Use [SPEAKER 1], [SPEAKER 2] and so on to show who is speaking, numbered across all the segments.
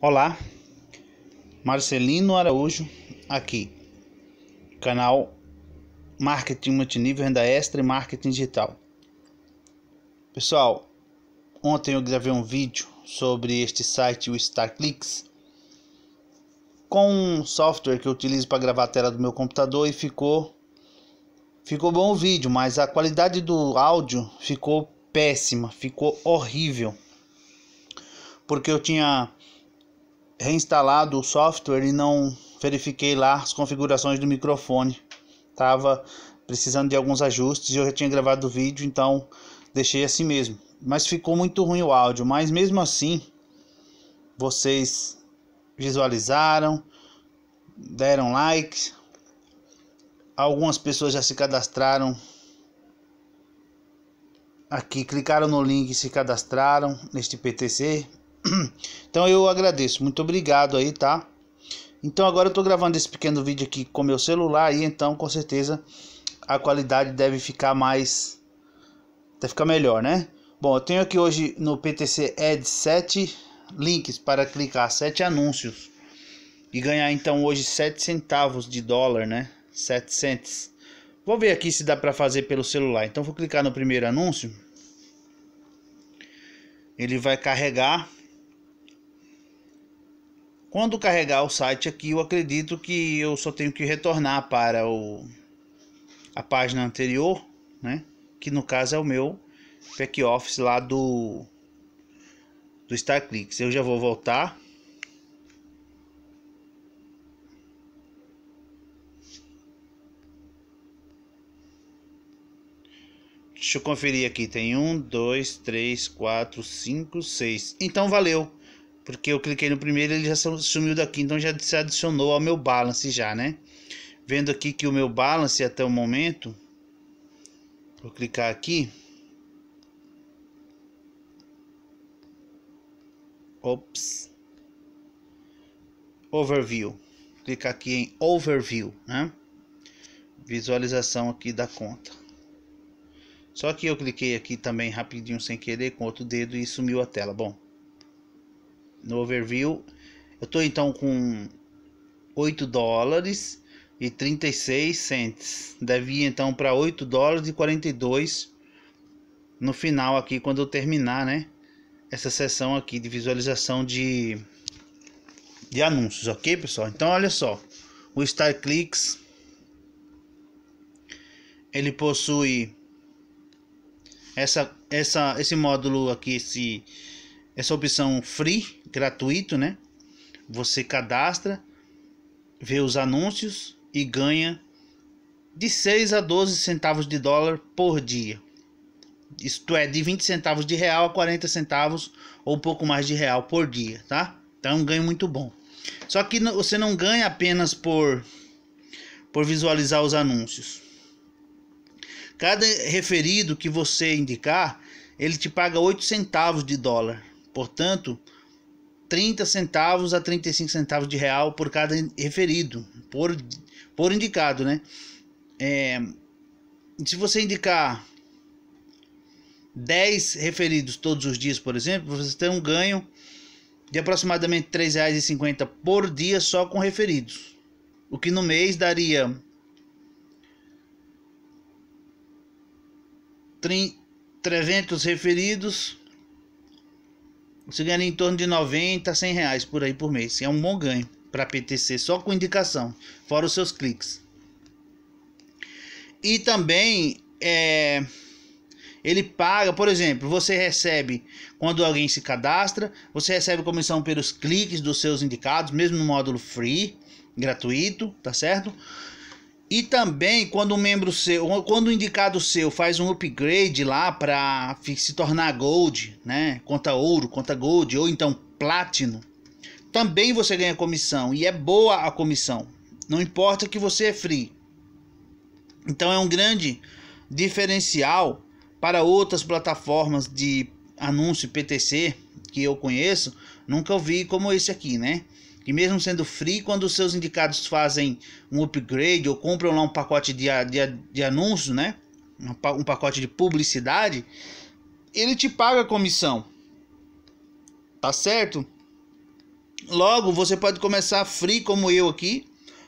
[SPEAKER 1] Olá, Marcelino Araújo aqui, canal Marketing Multinível, Renda Extra e Marketing Digital. Pessoal, ontem eu gravei um vídeo sobre este site, o StarClicks, com um software que eu utilizo para gravar a tela do meu computador e ficou, ficou bom o vídeo, mas a qualidade do áudio ficou péssima, ficou horrível, porque eu tinha reinstalado o software e não verifiquei lá as configurações do microfone. Tava precisando de alguns ajustes e eu já tinha gravado o vídeo, então deixei assim mesmo. Mas ficou muito ruim o áudio, mas mesmo assim vocês visualizaram, deram likes. Algumas pessoas já se cadastraram aqui, clicaram no link e se cadastraram neste PTC. Então eu agradeço, muito obrigado aí, tá? Então agora eu tô gravando esse pequeno vídeo aqui com meu celular e então com certeza a qualidade deve ficar mais deve ficar melhor, né? Bom, eu tenho aqui hoje no PTC Ed 7 links para clicar, 7 anúncios e ganhar então hoje 7 centavos de dólar, né? 7 cents. Vou ver aqui se dá para fazer pelo celular. Então vou clicar no primeiro anúncio. Ele vai carregar quando carregar o site aqui, eu acredito que eu só tenho que retornar para o, a página anterior, né? que no caso é o meu back office lá do, do StarClicks. Eu já vou voltar. Deixa eu conferir aqui. Tem um, dois, três, quatro, cinco, seis. Então valeu. Porque eu cliquei no primeiro ele já sumiu daqui, então já se adicionou ao meu balance já, né? Vendo aqui que o meu balance até o momento, vou clicar aqui. Ops. Overview. Clicar aqui em Overview, né? Visualização aqui da conta. Só que eu cliquei aqui também rapidinho sem querer com outro dedo e sumiu a tela. Bom, no overview. Eu estou então com 8 dólares e 36 cents. Deve ir então para 8 dólares e 42 no final aqui quando eu terminar, né? Essa sessão aqui de visualização de de anúncios, OK, pessoal? Então olha só, o Star Clicks ele possui essa essa esse módulo aqui, esse essa opção free, gratuito, né? Você cadastra, vê os anúncios e ganha de 6 a 12 centavos de dólar por dia. Isto é de 20 centavos de real a 40 centavos ou um pouco mais de real por dia, tá? Então é um ganho muito bom. Só que você não ganha apenas por por visualizar os anúncios. Cada referido que você indicar, ele te paga 8 centavos de dólar. Portanto, 30 centavos a 35 centavos de real por cada referido, por, por indicado, né? É, se você indicar 10 referidos todos os dias, por exemplo, você tem um ganho de aproximadamente R$ 3,50 por dia só com referidos. O que no mês daria 300 referidos você ganha em torno de 90, 100 reais por aí por mês. É um bom ganho para PTC, só com indicação, fora os seus cliques. E também é, ele paga, por exemplo, você recebe quando alguém se cadastra, você recebe comissão pelos cliques dos seus indicados, mesmo no módulo free, gratuito, tá certo? E também quando um membro seu, quando um indicado seu faz um upgrade lá para se tornar gold, né? Conta ouro, conta gold ou então platino, também você ganha comissão e é boa a comissão. Não importa que você é free. Então é um grande diferencial para outras plataformas de anúncio PTC que eu conheço, nunca vi como esse aqui, né? E mesmo sendo free, quando os seus indicados fazem um upgrade ou compram lá um pacote de, de, de anúncio, né? Um pacote de publicidade, ele te paga a comissão. Tá certo? Logo, você pode começar free como eu aqui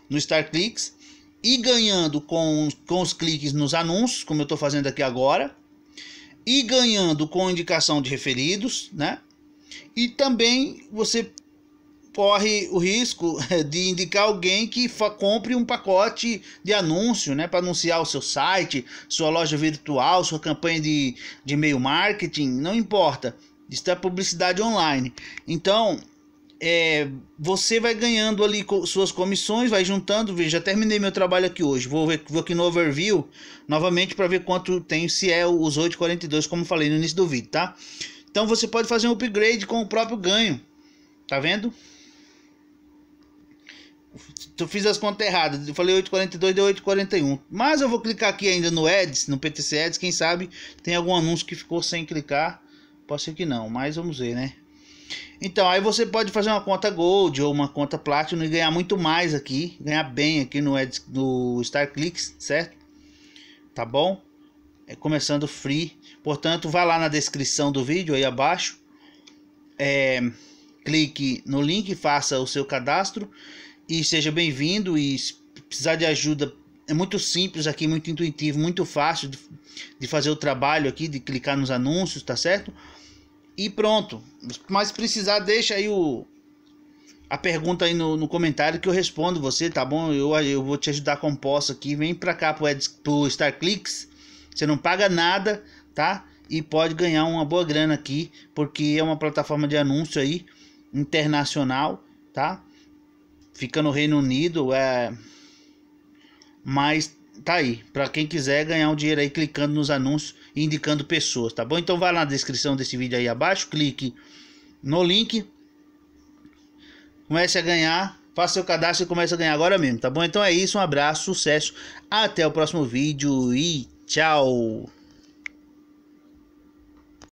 [SPEAKER 1] no StarClicks e ganhando com, com os cliques nos anúncios, como eu estou fazendo aqui agora, e ganhando com indicação de referidos, né? E também você corre o risco eh, de indicar alguém que compre um pacote de anúncio, né, para anunciar o seu site, sua loja virtual, sua campanha de, de e-mail marketing, não importa. Isso é publicidade online. Então, é, você vai ganhando ali suas comissões, vai juntando. Veja, já terminei meu trabalho aqui hoje. Vou, ver, vou aqui no overview novamente para ver quanto tem, se é os 8,42, como falei no início do vídeo, tá? Então, você pode fazer um upgrade com o próprio ganho. Tá vendo? eu fiz as contas erradas. Eu falei 8,42, deu 8,41. Mas eu vou clicar aqui ainda no Eds, no PTC Eds. Quem sabe tem algum anúncio que ficou sem clicar. Pode ser que não, mas vamos ver, né? Então, aí você pode fazer uma conta Gold ou uma conta Platinum e ganhar muito mais aqui. Ganhar bem aqui no, Eds, no StarClicks, certo? Tá bom? É começando free. Portanto, vá lá na descrição do vídeo aí abaixo. É, clique no link, faça o seu cadastro e seja bem-vindo. E se precisar de ajuda, é muito simples aqui, muito intuitivo, muito fácil de, de fazer o trabalho aqui, de clicar nos anúncios, tá certo? E pronto. Mas precisar, deixa aí o, a pergunta aí no, no, comentário que eu respondo você, tá bom? Eu, eu vou te ajudar com posse aqui. Vem pra cá pro, Ed, pro Star Clicks. Você não paga nada, tá? E pode ganhar uma boa grana aqui, porque é uma plataforma de anúncio aí internacional, tá? fica no Reino Unido, é mas tá aí, para quem quiser ganhar um dinheiro aí clicando nos anúncios e indicando pessoas, tá bom? Então vai lá na descrição desse vídeo aí abaixo, clique no link. Comece a ganhar, faça seu cadastro e comece a ganhar agora mesmo, tá bom? Então é isso, um abraço, sucesso, até o próximo vídeo e tchau.